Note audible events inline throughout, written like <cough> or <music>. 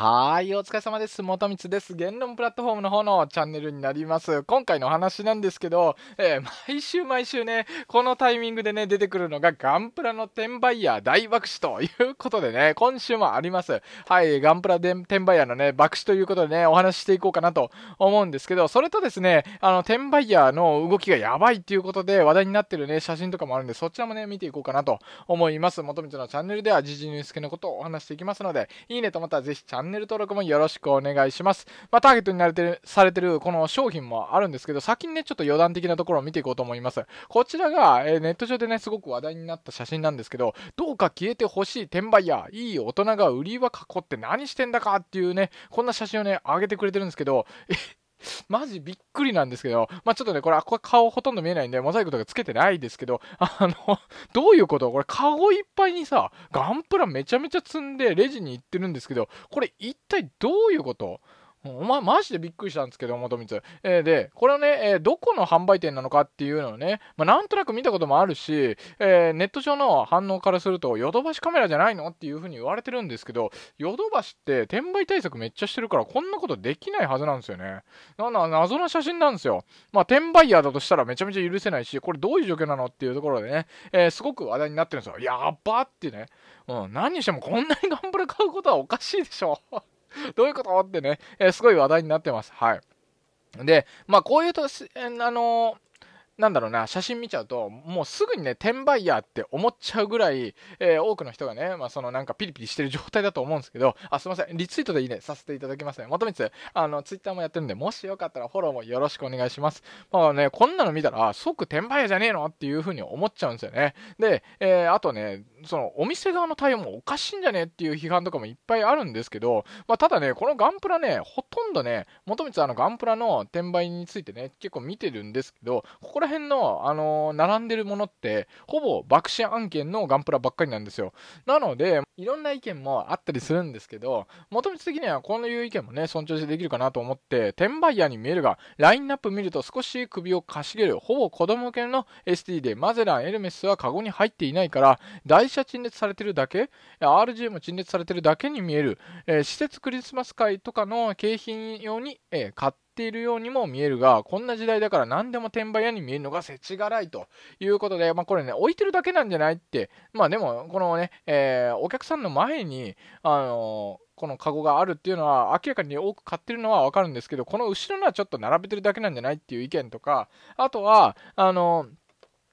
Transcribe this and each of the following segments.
はい、お疲れ様です。元光です。言論プラットフォームの方のチャンネルになります。今回のお話なんですけど、えー、毎週毎週ね、このタイミングでね、出てくるのがガンプラの転売ヤー大爆死ということでね、今週もあります。はい、ガンプラで転売ヤーのね、爆死ということでね、お話ししていこうかなと思うんですけど、それとですね、あの、転売ヤーの動きがやばいっていうことで話題になってるね、写真とかもあるんで、そちらもね、見ていこうかなと思います。元光のチャンネルでは、時事ニュース系のことをお話していきますので、いいねと思ったらぜひチャンネルンネル登録もよろしくお願いします。まあ、ターゲットになれてる、されてるこの商品もあるんですけど、先にね、ちょっと余談的なところを見ていこうと思います。こちらが、えー、ネット上でね、すごく話題になった写真なんですけど、どうか消えてほしい転売や、いい大人が売りは囲って何してんだかっていうね、こんな写真をね、上げてくれてるんですけど、マジびっくりなんですけど、まあ、ちょっとね、これ、顔ほとんど見えないんで、モザイクとかつけてないですけど、あの、<laughs> どういうことこれ、カゴいっぱいにさ、ガンプラめちゃめちゃ積んで、レジに行ってるんですけど、これ、一体どういうことお前、マジでびっくりしたんですけど、元光。えー、で、これをね、えー、どこの販売店なのかっていうのをね、まあ、なんとなく見たこともあるし、えー、ネット上の反応からすると、ヨドバシカメラじゃないのっていうふうに言われてるんですけど、ヨドバシって転売対策めっちゃしてるから、こんなことできないはずなんですよね。なな謎の写真なんですよ。まあ、転売ヤーだとしたらめちゃめちゃ許せないし、これどういう状況なのっていうところでね、えすごく話題になってるんですよ。やっばってね。うん、何にしてもこんなにガンブラ買うことはおかしいでしょ。<laughs> どういうことってね、えー、すごい話題になってます。はい。で、まあ、こういうと、えー、あのーなんだろうな、写真見ちゃうと、もうすぐにね、転売ヤーって思っちゃうぐらい、えー、多くの人がね、まあ、そのなんかピリピリしてる状態だと思うんですけど、あ、すいません、リツイートでいいね、させていただきますね。まとめつ、あの、ツイッターもやってるんで、もしよかったらフォローもよろしくお願いします。まあね、こんなの見たら、即転売ヤーじゃねえのっていう風に思っちゃうんですよね。で、えー、あとね、そのお店側の対応もおかしいんじゃねっていう批判とかもいっぱいあるんですけど、まあ、ただね、このガンプラね、ほとんどね、元光あのガンプラの転売についてね、結構見てるんですけど、ここら辺の、あのー、並んでるものって、ほぼ爆死案件のガンプラばっかりなんですよ。なので、いろんな意見もあったりするんですけど、元光的にはこういう意見もね、尊重してできるかなと思って、転売屋に見えるが、ラインナップ見ると少し首をかしげる、ほぼ子供向けの SD で、マゼラン、エルメスはカゴに入っていないから、大台陳列されてるだけ RG も陳列されてるだけに見える、えー、施設クリスマス会とかの景品用に、えー、買っているようにも見えるが、こんな時代だから何でも転売屋に見えるのが世知辛いということで、まあこれね、置いてるだけなんじゃないって、まあでも、このね、えー、お客さんの前に、あのー、このカゴがあるっていうのは明らかに多く買ってるのはわかるんですけどこの後ろのはちょっと並べてるだけなんじゃないっていう意見とかあとはあの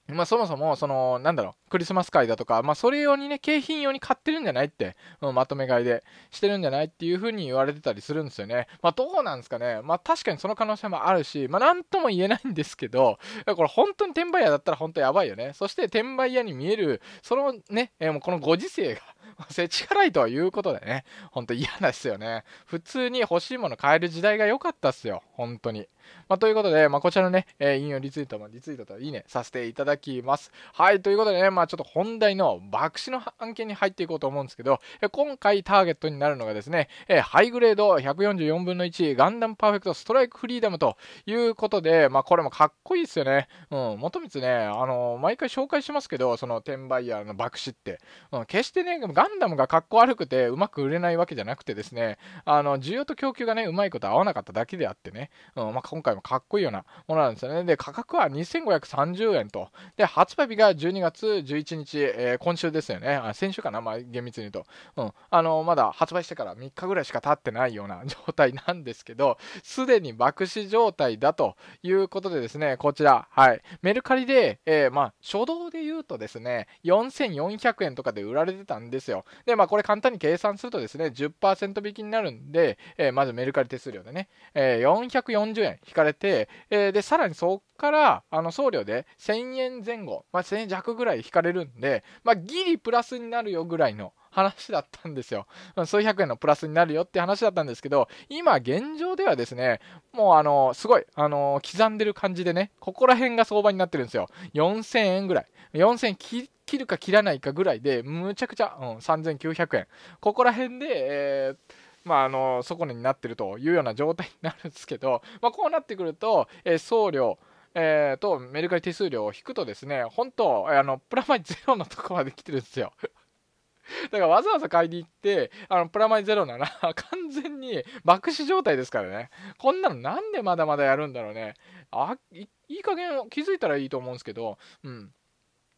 まあ、そもそも、その、なんだろう、クリスマス会だとか、まあ、それ用にね、景品用に買ってるんじゃないって、うん、まとめ買いでしてるんじゃないっていう風に言われてたりするんですよね。まあ、どうなんですかね。まあ、確かにその可能性もあるし、まあ、なんとも言えないんですけど、これ本当に転売屋だったら本当やばいよね。そして、転売屋に見える、そのね、えー、もうこのご時世が <laughs> ちがらいとはいうことでね、ほんと嫌ですよね。普通に欲しいもの買える時代が良かったっすよ、本当に。まあ、ということで、まあ、こちらのね、えー、引用リツイートもリツイートといいね、させていただきます。はい、ということでね、まあ、ちょっと本題の爆死の案件に入っていこうと思うんですけど、え今回ターゲットになるのがですね、えー、ハイグレード144分の1、ガンダムパーフェクトストライクフリーダムということで、まあ、これもかっこいいですよね。うん、元光ね、あのー、毎回紹介しますけど、その転売ヤーの爆死って、うん、決してね、ガガンダムがかっこ悪くてうまく売れないわけじゃなくてですね、あの、需要と供給がね、うまいこと合わなかっただけであってね、うん、まあ、今回もかっこいいようなものなんですよね。で、価格は2530円と。で、発売日が12月11日、えー、今週ですよね。あ先週かな、まあ、厳密に言うと。うん。あの、まだ発売してから3日ぐらいしか経ってないような <laughs> 状態なんですけど、すでに爆死状態だということでですね、こちら、はい。メルカリで、えー、まあ、初動で言うとですね、4400円とかで売られてたんですですよ。で、まあ、これ簡単に計算するとですね、10%引きになるんで、えー、まずメルカリ手数料でね、えー、440円引かれて、えー、で、さらにそこからあの送料で1000円前後、まあ、1000円弱ぐらい引かれるんで、まあ、ギリプラスになるよぐらいの。話だったんですよ。数百円のプラスになるよって話だったんですけど、今現状ではですね、もうあの、すごい、あの、刻んでる感じでね、ここら辺が相場になってるんですよ。4000円ぐらい。4000切っ切るか切らないかぐらいで、むちゃくちゃ、うん、3900円。ここら辺で、えーまあ、あの、底根になってるというような状態になるんですけど、<laughs> まあ、こうなってくると、えー、送料、えー、とメルカリ手数料を引くとですね、本当、あのプラマイゼロのとこまで来てるんですよ。<laughs> だからわざわざ買いに行って、あのプラマイゼロなら <laughs> 完全に爆死状態ですからね。こんなのなんでまだまだやるんだろうね。あいい加減気づいたらいいと思うんですけど、うん。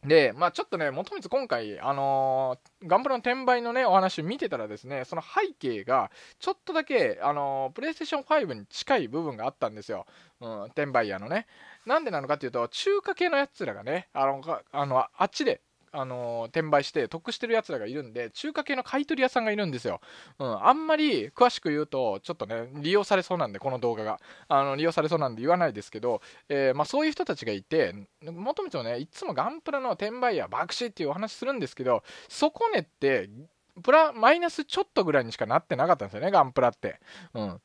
で、まあちょっとね、元光今回、あのー、ガンプラの転売のね、お話を見てたらですね、その背景が、ちょっとだけ、あのー、プレイステーション5に近い部分があったんですよ。うん、転売屋のね。なんでなのかっていうと、中華系のやつらがね、あの、あのあっちであの転売して得してるやつらがいるんで中華系の買い取り屋さんがいるんですよ、うん、あんまり詳しく言うとちょっとね利用されそうなんでこの動画があの利用されそうなんで言わないですけど、えー、まあ、そういう人たちがいてもともとねいつもガンプラの転売屋爆死っていうお話するんですけどそこねってプラマイナスちょっとぐらいにしかなってなかったんですよねガンプラって。うん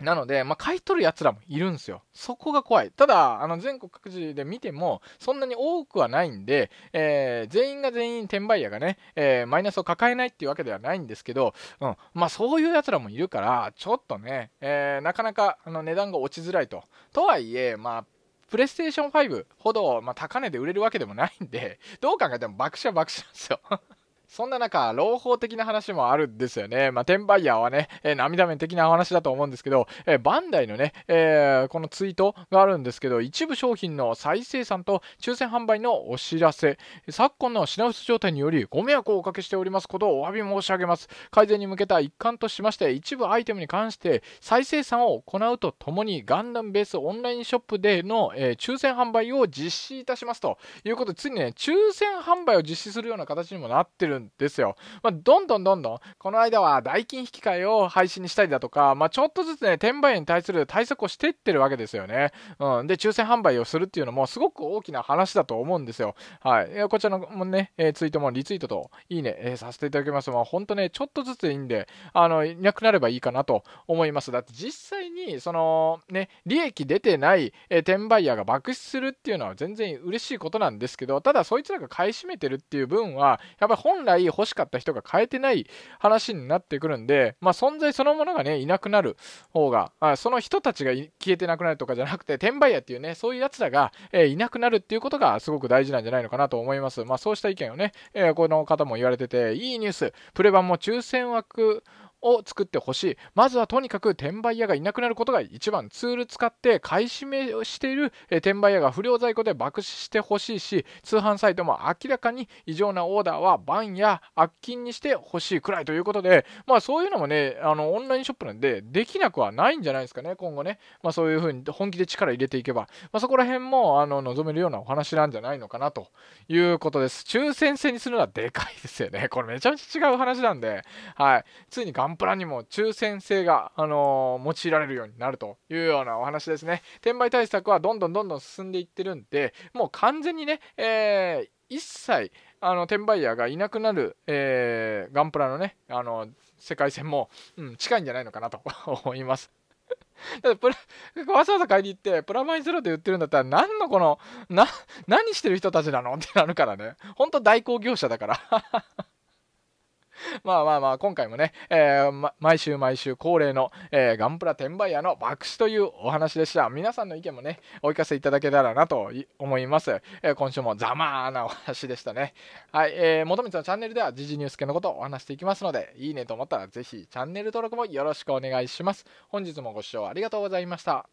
なので、まあ、買い取るやつらもいるんですよ。そこが怖い。ただ、あの全国各地で見ても、そんなに多くはないんで、えー、全員が全員転売屋がね、えー、マイナスを抱えないっていうわけではないんですけど、うん、まあ、そういうやつらもいるから、ちょっとね、えー、なかなかあの値段が落ちづらいと。とはいえ、まあ、プレイステーション5ほど、まあ、高値で売れるわけでもないんで、どう考えても爆車爆笑なんですよそんな中、朗報的な話もあるんですよね。まあ、転売ヤーはね、えー、涙目的なお話だと思うんですけど、えー、バンダイのね、えー、このツイートがあるんですけど、一部商品の再生産と抽選販売のお知らせ、昨今の品薄状態によりご迷惑をおかけしておりますことをお詫び申し上げます。改善に向けた一環としまして、一部アイテムに関して再生産を行うとともに、ガンダムベースオンラインショップでの、え抽選販売を実施いたしますということで、ついにね、抽選販売を実施するような形にもなってるんですですよ。まあ、どんどんどんどん、この間は代金引き換えを配信にしたりだとか、まあ、ちょっとずつね、転売に対する対策をしていってるわけですよね。うん。で、抽選販売をするっていうのもすごく大きな話だと思うんですよ。はい。こちらのもね、えー、ツイートもリツイートといいね、えー、させていただきます。まあ、ほんとね、ちょっとずつでいいんで、あの、いなくなればいいかなと思います。だって実際に、その、ね、利益出てない、えー、転売ヤーが爆死するっていうのは全然嬉しいことなんですけど、ただそいつらが買い占めてるっていう分は、やっぱり本来い欲しかった人が買えてない話になってくるんで、まあ、存在そのものがね、いなくなる方が、あその人たちが消えてなくなるとかじゃなくて、転売屋っていうね、そういうやつらが、えー、いなくなるっていうことがすごく大事なんじゃないのかなと思います。まあ、そうした意見をね、えー、この方も言われてて、いいニュース、プレ版も抽選枠、を作ってほしいまずはとにかく転売屋がいなくなることが一番ツール使って買い占めをしている転売屋が不良在庫で爆死してほしいし通販サイトも明らかに異常なオーダーはバンや悪金にしてほしいくらいということでまあそういうのもねあのオンラインショップなんでできなくはないんじゃないですかね今後ねまあそういうふうに本気で力入れていけば、まあ、そこら辺もあの望めるようなお話なんじゃないのかなということです抽選制にするのはでかいですよねこれめちゃめちゃ違う話なんではいついに頑張プラにも抽選制が、あのー、用いられるようになるというようなお話ですね。転売対策はどんどんどんどん進んでいってるんで、もう完全にね、えー、一切、あの、転売ヤーがいなくなる、えー、ガンプラのね、あの、世界線も、うん、近いんじゃないのかなと思います。<laughs> だってプラわざわざ買いに行ってプラマイゼロで売ってるんだったら何のこのな何してる人たちなのってなるからねほんと代行業者だから <laughs> まあまあまあ、今回もね、えーま、毎週毎週恒例の、えー、ガンプラ転売屋の爆死というお話でした。皆さんの意見もね、お聞かせいただけたらなと思います。えー、今週もざまーなお話でしたね。はい、えー、元光のチャンネルでは、時事ニュース系のことをお話していきますので、いいねと思ったら、ぜひチャンネル登録もよろしくお願いします。本日もご視聴ありがとうございました。